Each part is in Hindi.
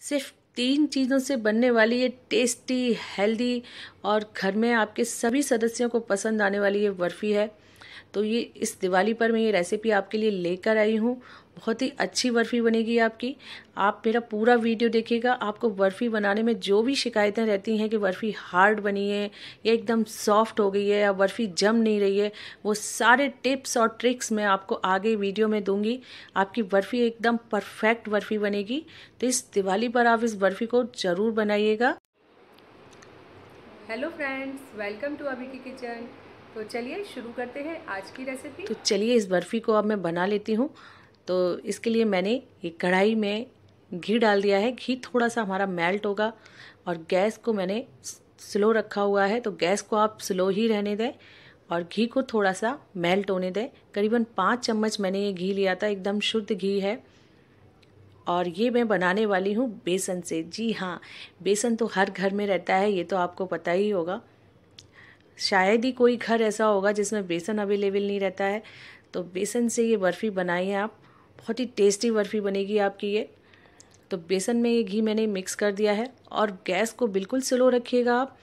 सिर्फ तीन चीज़ों से बनने वाली ये टेस्टी हेल्दी और घर में आपके सभी सदस्यों को पसंद आने वाली ये बर्फ़ी है तो ये इस दिवाली पर मैं ये रेसिपी आपके लिए लेकर आई हूँ बहुत ही अच्छी बर्फ़ी बनेगी आपकी आप मेरा पूरा वीडियो देखिएगा आपको बर्फ़ी बनाने में जो भी शिकायतें रहती हैं कि बर्फ़ी हार्ड बनी है या एकदम सॉफ्ट हो गई है या बर्फ़ी जम नहीं रही है वो सारे टिप्स और ट्रिक्स मैं आपको आगे वीडियो में दूंगी आपकी बर्फ़ी एकदम परफेक्ट बर्फ़ी बनेगी तो इस दिवाली पर आप इस बर्फ़ी को ज़रूर बनाइएगा हेलो फ्रेंड्स वेलकम टू अभी की किचन तो चलिए शुरू करते हैं आज की रेसिपी तो चलिए इस बर्फ़ी को अब मैं बना लेती हूँ तो इसके लिए मैंने ये कढ़ाई में घी डाल दिया है घी थोड़ा सा हमारा मेल्ट होगा और गैस को मैंने स्लो रखा हुआ है तो गैस को आप स्लो ही रहने दें और घी को थोड़ा सा मेल्ट होने दें करीबन पाँच चम्मच मैंने ये घी लिया था एकदम शुद्ध घी है और ये मैं बनाने वाली हूँ बेसन से जी हाँ बेसन तो हर घर में रहता है ये तो आपको पता ही होगा शायद ही कोई घर ऐसा होगा जिसमें बेसन अवेलेबल नहीं रहता है तो बेसन से ये बर्फ़ी बनाइए आप बहुत ही टेस्टी बर्फ़ी बनेगी आपकी ये तो बेसन में ये घी मैंने मिक्स कर दिया है और गैस को बिल्कुल स्लो रखिएगा आप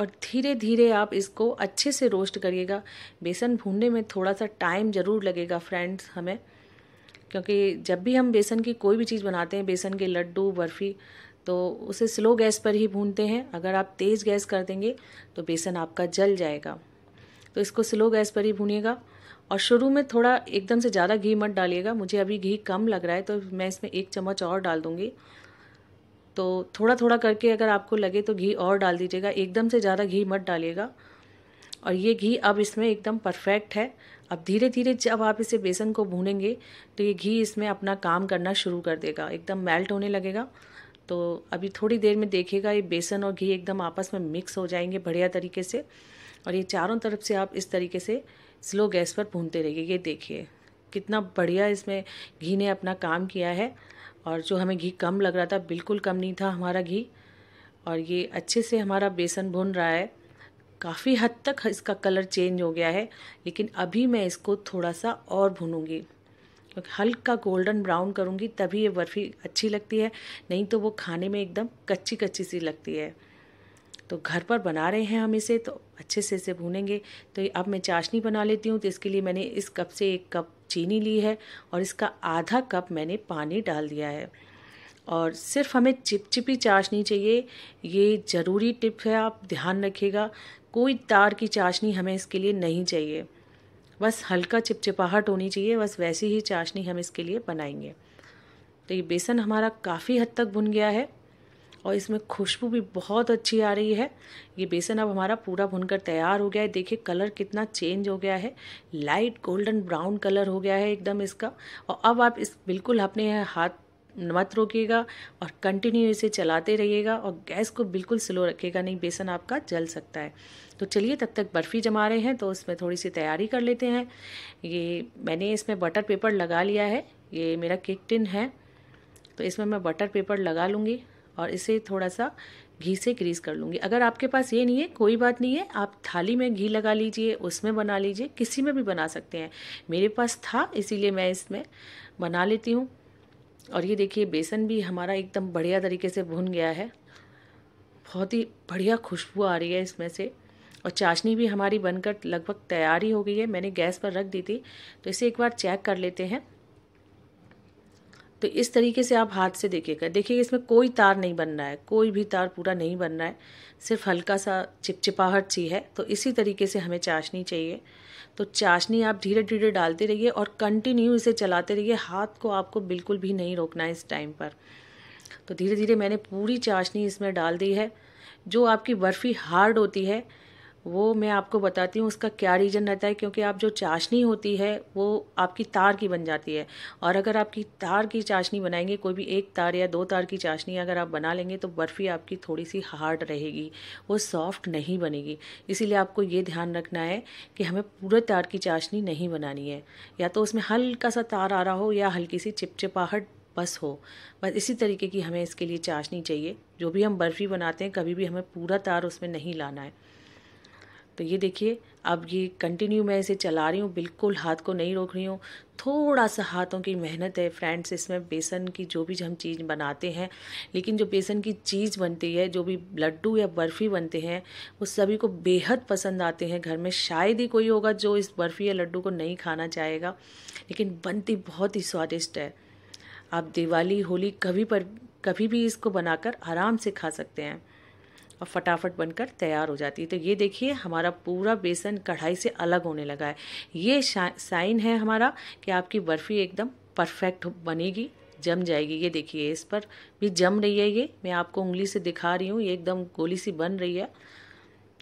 और धीरे धीरे आप इसको अच्छे से रोस्ट करिएगा बेसन भूनने में थोड़ा सा टाइम ज़रूर लगेगा फ्रेंड्स हमें क्योंकि जब भी हम बेसन की कोई भी चीज़ बनाते हैं बेसन के लड्डू बर्फ़ी तो उसे स्लो गैस पर ही भूनते हैं अगर आप तेज़ गैस कर देंगे तो बेसन आपका जल जाएगा तो इसको स्लो गैस पर ही भूनिएगा और शुरू में थोड़ा एकदम से ज़्यादा घी मत डालिएगा मुझे अभी घी कम लग रहा है तो मैं इसमें एक चम्मच और डाल दूँगी तो थोड़ा थोड़ा करके अगर आपको लगे तो घी और डाल दीजिएगा एकदम से ज़्यादा घी मत डालिएगा और ये घी अब इसमें एकदम परफेक्ट है अब धीरे धीरे जब आप इसे बेसन को भूनेंगे तो ये घी इसमें अपना काम करना शुरू कर देगा एकदम मेल्ट होने लगेगा तो अभी थोड़ी देर में देखिएगा ये बेसन और घी एकदम आपस में मिक्स हो जाएंगे बढ़िया तरीके से और ये चारों तरफ से आप इस तरीके से स्लो गैस पर भूनते रहिए ये देखिए कितना बढ़िया इसमें घी ने अपना काम किया है और जो हमें घी कम लग रहा था बिल्कुल कम नहीं था हमारा घी और ये अच्छे से हमारा बेसन भुन रहा है काफ़ी हद तक इसका कलर चेंज हो गया है लेकिन अभी मैं इसको थोड़ा सा और भूनूंगी क्योंकि हल्का गोल्डन ब्राउन करूँगी तभी ये बर्फ़ी अच्छी लगती है नहीं तो वो खाने में एकदम कच्ची कच्ची सी लगती है तो घर पर बना रहे हैं हम इसे तो अच्छे से इसे भूनेंगे तो अब मैं चाशनी बना लेती हूँ तो इसके लिए मैंने इस कप से एक कप चीनी ली है और इसका आधा कप मैंने पानी डाल दिया है और सिर्फ हमें चिपचिपी चाशनी चाहिए ये ज़रूरी टिप है आप ध्यान रखिएगा कोई तार की चाशनी हमें इसके लिए नहीं चाहिए बस हल्का चिपचिपाहट होनी चाहिए बस वैसी ही चाशनी हम इसके लिए बनाएंगे तो ये बेसन हमारा काफ़ी हद तक भुन गया है और इसमें खुशबू भी बहुत अच्छी आ रही है ये बेसन अब हमारा पूरा भुनकर तैयार हो गया है देखिए कलर कितना चेंज हो गया है लाइट गोल्डन ब्राउन कलर हो गया है एकदम इसका और अब आप इस बिल्कुल अपने हाथ मत रोकेगा और कंटिन्यू इसे चलाते रहिएगा और गैस को बिल्कुल स्लो रखेगा नहीं बेसन आपका जल सकता है तो चलिए तब तक बर्फ़ी जमा रहे हैं तो उसमें थोड़ी सी तैयारी कर लेते हैं ये मैंने इसमें बटर पेपर लगा लिया है ये मेरा केक टिन है तो इसमें मैं बटर पेपर लगा लूँगी और इसे थोड़ा सा घी से ग्रीस कर लूँगी अगर आपके पास ये नहीं है कोई बात नहीं है आप थाली में घी लगा लीजिए उसमें बना लीजिए किसी में भी बना सकते हैं मेरे पास था इसीलिए मैं इसमें बना लेती हूँ और ये देखिए बेसन भी हमारा एकदम बढ़िया तरीके से भुन गया है बहुत ही बढ़िया खुशबू आ रही है इसमें से और चाशनी भी हमारी बनकर लगभग तैयार ही हो गई है मैंने गैस पर रख दी थी तो इसे एक बार चेक कर लेते हैं तो इस तरीके से आप हाथ से देखिएगा देखिए इसमें कोई तार नहीं बन रहा है कोई भी तार पूरा नहीं बन रहा है सिर्फ हल्का सा चिपचिपाहट सी है तो इसी तरीके से हमें चाशनी चाहिए तो चाशनी आप धीरे धीरे डालते रहिए और कंटिन्यू इसे चलाते रहिए हाथ को आपको बिल्कुल भी नहीं रोकना है इस टाइम पर तो धीरे धीरे मैंने पूरी चाशनी इसमें डाल दी है जो आपकी बर्फ़ी हार्ड होती है वो मैं आपको बताती हूँ उसका क्या रीज़न रहता है क्योंकि आप जो चाशनी होती है वो आपकी तार की बन जाती है और अगर आपकी तार की चाशनी बनाएंगे कोई भी एक तार या दो तार की चाशनी अगर आप बना लेंगे तो बर्फ़ी आपकी थोड़ी सी हार्ड रहेगी वो सॉफ्ट नहीं बनेगी इसीलिए आपको ये ध्यान रखना है कि हमें पूरे तार की चाशनी नहीं बनानी है या तो उसमें हल्का सा तार आ रहा हो या हल्की सी चिपचिपाहट बस हो बस इसी तरीके की हमें इसके लिए चाशनी चाहिए जो भी हम बर्फ़ी बनाते हैं कभी भी हमें पूरा तार उसमें नहीं लाना है तो ये देखिए अब ये कंटिन्यू मैं इसे चला रही हूँ बिल्कुल हाथ को नहीं रोक रही हूँ थोड़ा सा हाथों की मेहनत है फ्रेंड्स इसमें बेसन की जो भी हम चीज़ बनाते हैं लेकिन जो बेसन की चीज़ बनती है जो भी लड्डू या बर्फ़ी बनते हैं वो सभी को बेहद पसंद आते हैं घर में शायद ही कोई होगा जो इस बर्फ़ी या लड्डू को नहीं खाना चाहेगा लेकिन बनती बहुत ही स्वादिष्ट है आप दिवाली होली कभी पर कभी भी इसको बनाकर आराम से खा सकते हैं और फटाफट बनकर तैयार हो जाती है तो ये देखिए हमारा पूरा बेसन कढ़ाई से अलग होने लगा है ये साइन है हमारा कि आपकी बर्फ़ी एकदम परफेक्ट बनेगी जम जाएगी ये देखिए इस पर भी जम रही है ये मैं आपको उंगली से दिखा रही हूँ ये एकदम गोली सी बन रही है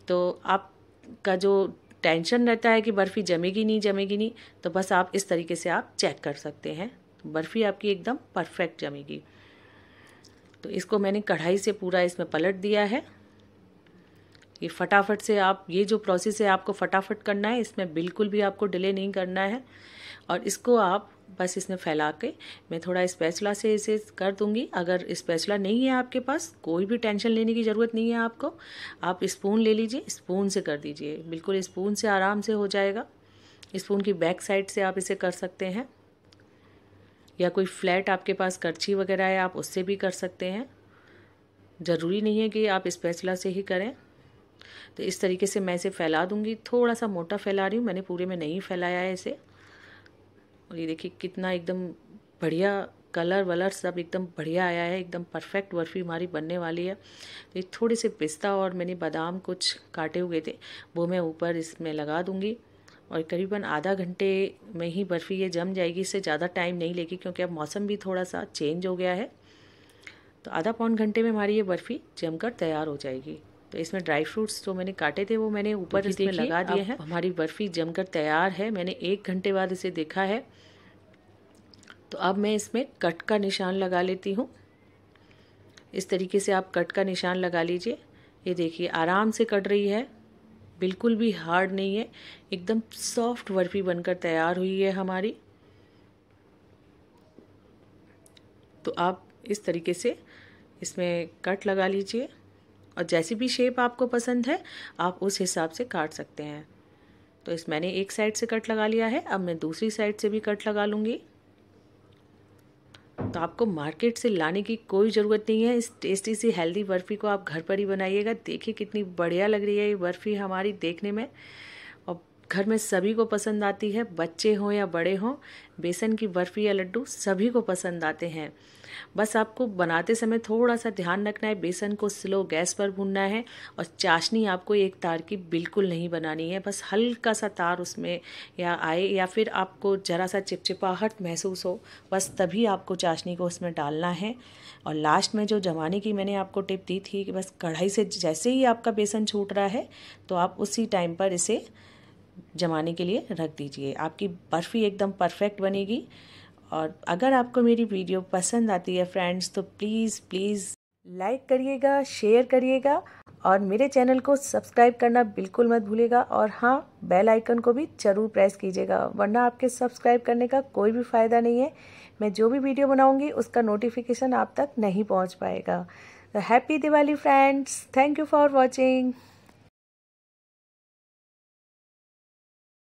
तो आपका जो टेंशन रहता है कि बर्फ़ी जमेगी नहीं जमेगी नहीं तो बस आप इस तरीके से आप चेक कर सकते हैं बर्फ़ी आपकी एकदम परफेक्ट जमेगी तो इसको मैंने कढ़ाई से पूरा इसमें पलट दिया है ये फटाफट से आप ये जो प्रोसेस है आपको फटाफट करना है इसमें बिल्कुल भी आपको डिले नहीं करना है और इसको आप बस इसमें फैला के मैं थोड़ा फैसला से इसे कर दूंगी अगर फैसला नहीं है आपके पास कोई भी टेंशन लेने की ज़रूरत नहीं है आपको आप स्पून ले लीजिए स्पून से कर दीजिए बिल्कुल स्पून से आराम से हो जाएगा स्पून की बैक साइड से आप इसे कर सकते हैं या कोई फ्लैट आपके पास करछी वगैरह है आप उससे भी कर सकते हैं ज़रूरी नहीं है कि आप फैसला से ही करें तो इस तरीके से मैं इसे फैला दूंगी थोड़ा सा मोटा फैला रही हूँ मैंने पूरे में नहीं फैलाया है इसे और ये देखिए कितना एकदम बढ़िया कलर वलर सब एकदम बढ़िया आया है एकदम परफेक्ट बर्फ़ी हमारी बनने वाली है तो ये थोड़े से पिस्ता और मैंने बादाम कुछ काटे हुए थे वो मैं ऊपर इसमें लगा दूँगी और करीबन आधा घंटे में ही बर्फ़ी ये जम जाएगी इससे ज़्यादा टाइम नहीं लेगी क्योंकि अब मौसम भी थोड़ा सा चेंज हो गया है तो आधा पौन घंटे में हमारी ये बर्फ़ी जमकर तैयार हो जाएगी तो इसमें ड्राई फ्रूट्स जो मैंने काटे थे वो मैंने ऊपर इसमें लगा दिए हैं हमारी बर्फ़ी जमकर तैयार है मैंने एक घंटे बाद इसे देखा है तो अब मैं इसमें कट का निशान लगा लेती हूँ इस तरीके से आप कट का निशान लगा लीजिए ये देखिए आराम से कट रही है बिल्कुल भी हार्ड नहीं है एकदम सॉफ्ट बर्फ़ी बनकर तैयार हुई है हमारी तो आप इस तरीके से इसमें कट लगा लीजिए और जैसी भी शेप आपको पसंद है आप उस हिसाब से काट सकते हैं तो इस मैंने एक साइड से कट लगा लिया है अब मैं दूसरी साइड से भी कट लगा लूँगी तो आपको मार्केट से लाने की कोई ज़रूरत नहीं है इस टेस्टी सी हेल्दी बर्फ़ी को आप घर पर ही बनाइएगा देखिए कितनी बढ़िया लग रही है ये बर्फ़ी हमारी देखने में घर में सभी को पसंद आती है बच्चे हों या बड़े हों बेसन की बर्फ़ी या लड्डू सभी को पसंद आते हैं बस आपको बनाते समय थोड़ा सा ध्यान रखना है बेसन को स्लो गैस पर भूनना है और चाशनी आपको एक तार की बिल्कुल नहीं बनानी है बस हल्का सा तार उसमें या आए या फिर आपको ज़रा सा चिपचिपाहट महसूस हो बस तभी आपको चाशनी को उसमें डालना है और लास्ट में जो जमाने की मैंने आपको टिप दी थी कि बस कढ़ाई से जैसे ही आपका बेसन छूट रहा है तो आप उसी टाइम पर इसे जमाने के लिए रख दीजिए आपकी बर्फ़ी एकदम परफेक्ट बनेगी और अगर आपको मेरी वीडियो पसंद आती है फ्रेंड्स तो प्लीज़ प्लीज़ लाइक करिएगा शेयर करिएगा और मेरे चैनल को सब्सक्राइब करना बिल्कुल मत भूलेगा और हाँ बेल आइकन को भी ज़रूर प्रेस कीजिएगा वरना आपके सब्सक्राइब करने का कोई भी फ़ायदा नहीं है मैं जो भी वीडियो बनाऊँगी उसका नोटिफिकेशन आप तक नहीं पहुँच पाएगा तो happy Diwali friends thank you for watching